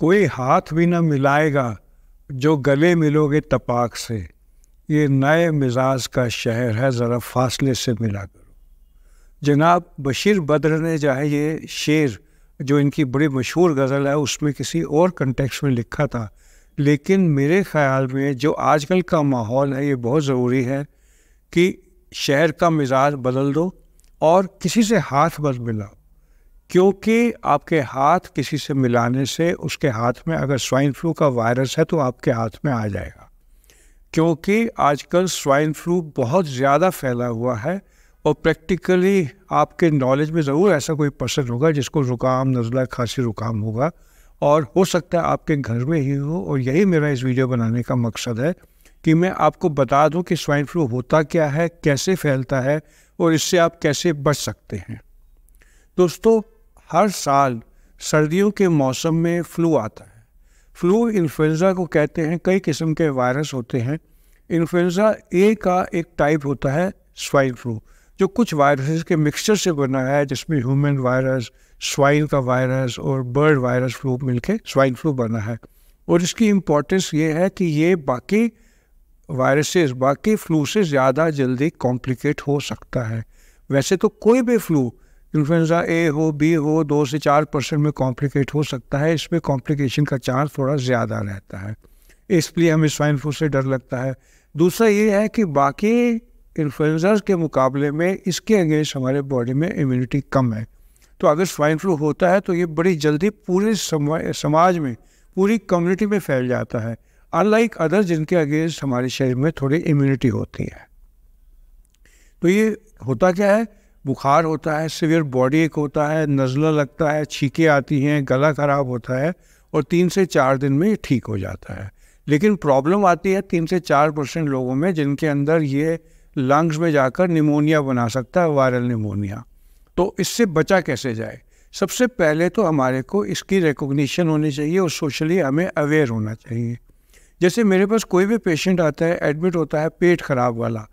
कोई हाथ भी न मिलाएगा जो गले मिलोगे तपाक से ये नए मिजाज का शहर है ज़रा फासले से मिला करो जनाब बशीर बद्र ने जो है ये शेर जो इनकी बड़ी मशहूर गज़ल है उसमें किसी और कंटेक्स में लिखा था लेकिन मेरे ख्याल में जो आजकल का माहौल है ये बहुत ज़रूरी है कि शहर का मिजाज बदल दो और किसी से हाथ मत मिलाओ क्योंकि आपके हाथ किसी से मिलाने से उसके हाथ में अगर स्वाइन फ्लू का वायरस है तो आपके हाथ में आ जाएगा क्योंकि आजकल स्वाइन फ्लू बहुत ज़्यादा फैला हुआ है और प्रैक्टिकली आपके नॉलेज में ज़रूर ऐसा कोई पर्सन होगा जिसको ज़ुकाम नज़ला खांसी ज़ुकाम होगा और हो सकता है आपके घर में ही हो और यही मेरा इस वीडियो बनाने का मकसद है कि मैं आपको बता दूं कि स्वाइन फ्लू होता क्या है कैसे फैलता है और इससे आप कैसे बच सकते हैं दोस्तों हर साल सर्दियों के मौसम में फ्लू आता है फ्लू इन्फ्लुएंज़ा को कहते हैं कई किस्म के वायरस होते हैं इन्फ्लुएंज़ा ए का एक टाइप होता है स्वाइन फ्लू जो कुछ वायरसेस के मिक्सचर से बना है जिसमें ह्यूमन वायरस स्वाइन का वायरस और बर्ड वायरस फ्लू मिलके स्वाइन फ्लू बना है और इसकी इम्पोर्टेंस ये है कि ये बाकी वायरसेस बाकी फ्लू से ज़्यादा जल्दी कॉम्प्लिकेट हो सकता है वैसे तो कोई भी फ्लू इन्फ्लुएंजा ए हो बी हो दो से चार परसेंट में कॉम्प्लिकेट हो सकता है इसमें कॉम्प्लिकेशन का चांस थोड़ा ज़्यादा रहता है इसलिए हमें स्वाइन फ्लू से डर लगता है दूसरा ये है कि बाकी इन्फ्लुएंजाज के मुकाबले में इसके अगेंस्ट हमारे बॉडी में इम्यूनिटी कम है तो अगर स्वाइन फ्लू होता है तो ये बड़ी जल्दी पूरे समाज में पूरी कम्युनिटी में फैल जाता है अनलाइक अदर जिनके अगेंस्ट हमारे शरीर में थोड़ी इम्यूनिटी होती है तो ये होता क्या है बुखार होता है सिवियर बॉडी एक होता है नज़ला लगता है छीके आती हैं गला ख़राब होता है और तीन से चार दिन में ठीक हो जाता है लेकिन प्रॉब्लम आती है तीन से चार परसेंट लोगों में जिनके अंदर ये लंग्स में जाकर निमोनिया बना सकता है वायरल निमोनिया तो इससे बचा कैसे जाए सबसे पहले तो हमारे को इसकी रिकोगशन होनी चाहिए और सोशली हमें अवेयर होना चाहिए जैसे मेरे पास कोई भी पेशेंट आता है एडमिट होता है पेट ख़राब वाला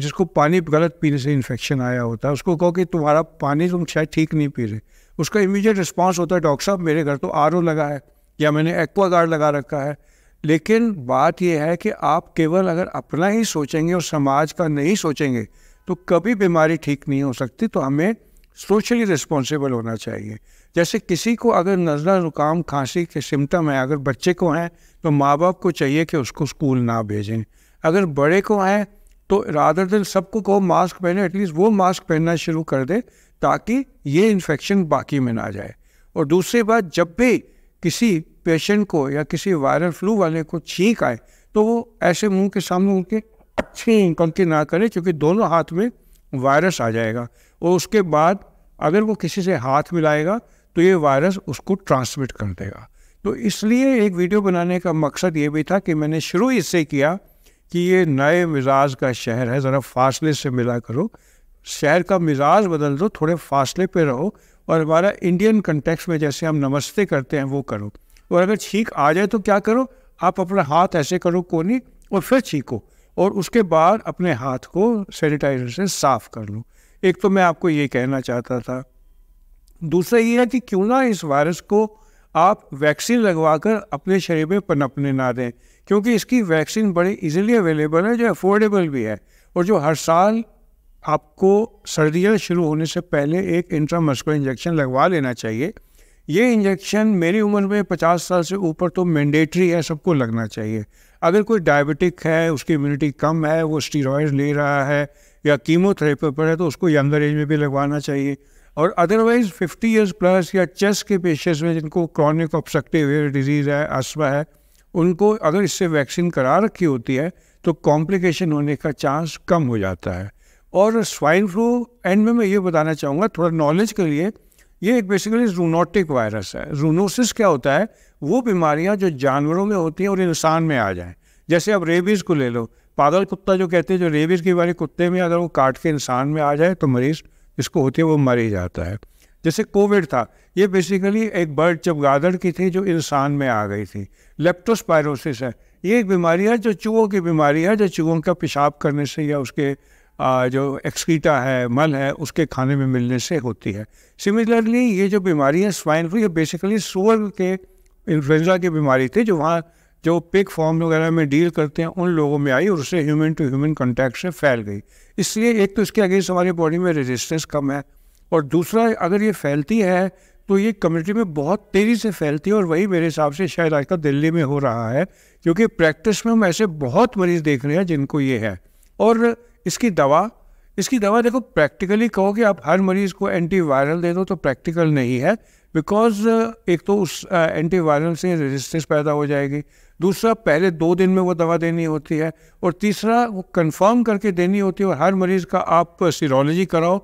जिसको पानी गलत पीने से इन्फेक्शन आया होता है उसको कहो कि तुम्हारा पानी तुम शायद ठीक नहीं पी रहे उसका इमीडिएट रिस्पॉन्स होता है डॉक्टर साहब मेरे घर तो आर लगा है या मैंने एक्वा गार्ड लगा रखा है लेकिन बात यह है कि आप केवल अगर अपना ही सोचेंगे और समाज का नहीं सोचेंगे तो कभी बीमारी ठीक नहीं हो सकती तो हमें सोशली रिस्पॉन्सिबल होना चाहिए जैसे किसी को अगर नज़ला जुकाम खांसी के सिम्टम है अगर बच्चे को हैं तो माँ बाप को चाहिए कि उसको स्कूल ना भेजें अगर बड़े को हैं तो रादर दिन सबको कहो मास्क पहने एटलीस्ट वो मास्क पहनना शुरू कर दे ताकि ये इन्फेक्शन बाकी में ना जाए और दूसरी बात जब भी किसी पेशेंट को या किसी वायरल फ्लू वाले को छींक आए तो वो ऐसे मुंह के सामने उनके छींक उनके ना करें क्योंकि दोनों हाथ में वायरस आ जाएगा और उसके बाद अगर वो किसी से हाथ मिलाएगा तो ये वायरस उसको ट्रांसमिट कर देगा तो इसलिए एक वीडियो बनाने का मकसद ये भी था कि मैंने शुरू इससे किया कि ये नए मिजाज का शहर है ज़रा फासले से मिला करो शहर का मिजाज बदल दो थोड़े फासले पे रहो और हमारा इंडियन कंटेक्स में जैसे हम नमस्ते करते हैं वो करो और अगर छींक आ जाए तो क्या करो आप अपना हाथ ऐसे करो कोनी और फिर छींको और उसके बाद अपने हाथ को सैनिटाइजर से साफ कर लो एक तो मैं आपको ये कहना चाहता था दूसरा ये है कि क्यों ना इस वायरस को आप वैक्सीन लगवाकर अपने शरीर में पनपने ना दें क्योंकि इसकी वैक्सीन बड़ी इजीली अवेलेबल है जो अफोर्डेबल भी है और जो हर साल आपको सर्दियाँ शुरू होने से पहले एक इंट्रामस्को इंजेक्शन लगवा लेना चाहिए ये इंजेक्शन मेरी उम्र में 50 साल से ऊपर तो मैंडेटरी है सबको लगना चाहिए अगर कोई डायबिटिक है उसकी इम्यूनिटी कम है वो स्टीरॉयड ले रहा है या कीमोथेरेपी पर है तो उसको यंगर एज में भी लगवाना चाहिए और अदरवाइज 50 इयर्स प्लस या चेस्ट के पेशेंट्स में जिनको क्रॉनिक ऑब्सक्टिव एयर डिजीज़ है आसमा है उनको अगर इससे वैक्सीन करा रखी होती है तो कॉम्प्लिकेशन होने का चांस कम हो जाता है और स्वाइन फ्लू एंड में मैं ये बताना चाहूँगा थोड़ा नॉलेज के लिए ये एक बेसिकली जूनोटिक वायरस है जूनोसिस क्या होता है वो बीमारियाँ जो जानवरों में होती हैं और इंसान में आ जाएँ जैसे आप रेबीज़ को ले लो पागल कुत्ता जो कहते हैं जो रेबीज़ की बीमारी कुत्ते में अगर वो काट के इंसान में आ जाए तो मरीज़ जिसको होती है वो मर ही जाता है जैसे कोविड था ये बेसिकली एक बर्ड चमगादड़ की थी जो इंसान में आ गई थी लेप्टोस्पायरोसिस है ये एक बीमारी है जो चूहों की बीमारी है जो चूहों का पेशाब करने से या उसके जो एक्सकीटा है मल है उसके खाने में मिलने से होती है सिमिलरली ये जो बीमारी है स्वाइन फ्लू ये बेसिकली सुअर के इन्फ्लुएंजा की बीमारी थी जो वहाँ जो पिक फॉर्म वगैरह में डील करते हैं उन लोगों में आई और उससे ह्यूमन टू ह्यूमन कॉन्टैक्ट से फैल गई इसलिए एक तो इसके अगेंस्ट हमारी बॉडी में रेजिस्टेंस कम है और दूसरा अगर ये फैलती है तो ये कम्युनिटी में बहुत तेज़ी से फैलती है और वही मेरे हिसाब से शायद आजकल दिल्ली में हो रहा है क्योंकि प्रैक्टिस में हम ऐसे बहुत मरीज़ देख रहे हैं जिनको ये है और इसकी दवा इसकी दवा देखो प्रैक्टिकली कहो कि आप हर मरीज़ को एंटीवायरल दे दो तो प्रैक्टिकल नहीं है बिकॉज एक तो उस एंटीवायरल से रेजिस्टेंस पैदा हो जाएगी दूसरा पहले दो दिन में वो दवा देनी होती है और तीसरा वो कंफर्म करके देनी होती है और हर मरीज़ का आप सीरोलॉजी कराओ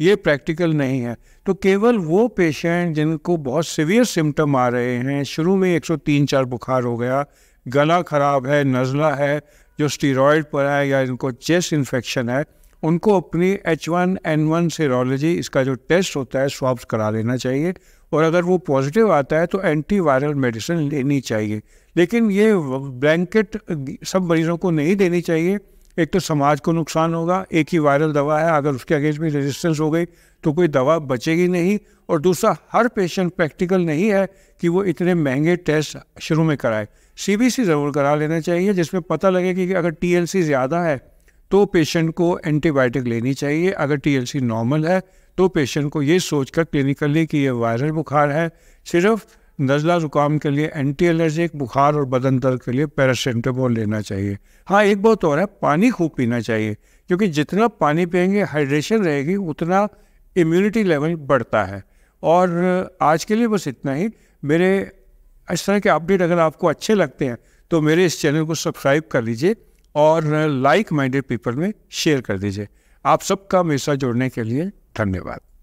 ये प्रैक्टिकल नहीं है तो केवल वो पेशेंट जिनको बहुत सीवियर सिम्टम आ रहे हैं शुरू में तीन चार बुखार हो गया गला ख़राब है नज़ला है जो स्टीरॉयड पर है या इनको चेस्ट इन्फेक्शन है उनको अपनी H one N one serology इसका जो टेस्ट होता है स्वाप्स करा लेना चाहिए और अगर वो पॉजिटिव आता है तो एंटी वायरल मेडिसिन लेनी चाहिए लेकिन ये ब्लैंकेट सब मरीजों को नहीं देनी चाहिए एक तो समाज को नुकसान होगा एक ही वायरल दवा है अगर उसके अगेंस्ट में रेजिस्टेंस हो गई तो कोई दवा बचेगी नहीं और दूसरा हर पेशेंट प्रैक्टिकल नहीं है कि वो इतने महंगे टेस्ट शुरू में कराए सी ज़रूर करा लेना चाहिए जिसमें पता लगे कि अगर टी ज़्यादा है तो पेशेंट को एंटीबायोटिक लेनी चाहिए अगर टीएलसी नॉर्मल है तो पेशेंट को ये सोचकर क्लिनिकली कि ये वायरल बुखार है सिर्फ नज़ला ज़ुकाम के लिए एंटी एलर्जिक बुखार और बदन दर्द के लिए पैरासीटामोल लेना चाहिए हाँ एक बहुत और है पानी खूब पीना चाहिए क्योंकि जितना पानी पियेंगे हाइड्रेशन रहेगी उतना इम्यूनिटी लेवल बढ़ता है और आज के लिए बस इतना ही मेरे इस तरह के अपडेट अगर आपको अच्छे लगते हैं तो मेरे इस चैनल को सब्सक्राइब कर लीजिए और लाइक माइंडेड पीपल में शेयर कर दीजिए आप सबका मेरे साथ जोड़ने के लिए धन्यवाद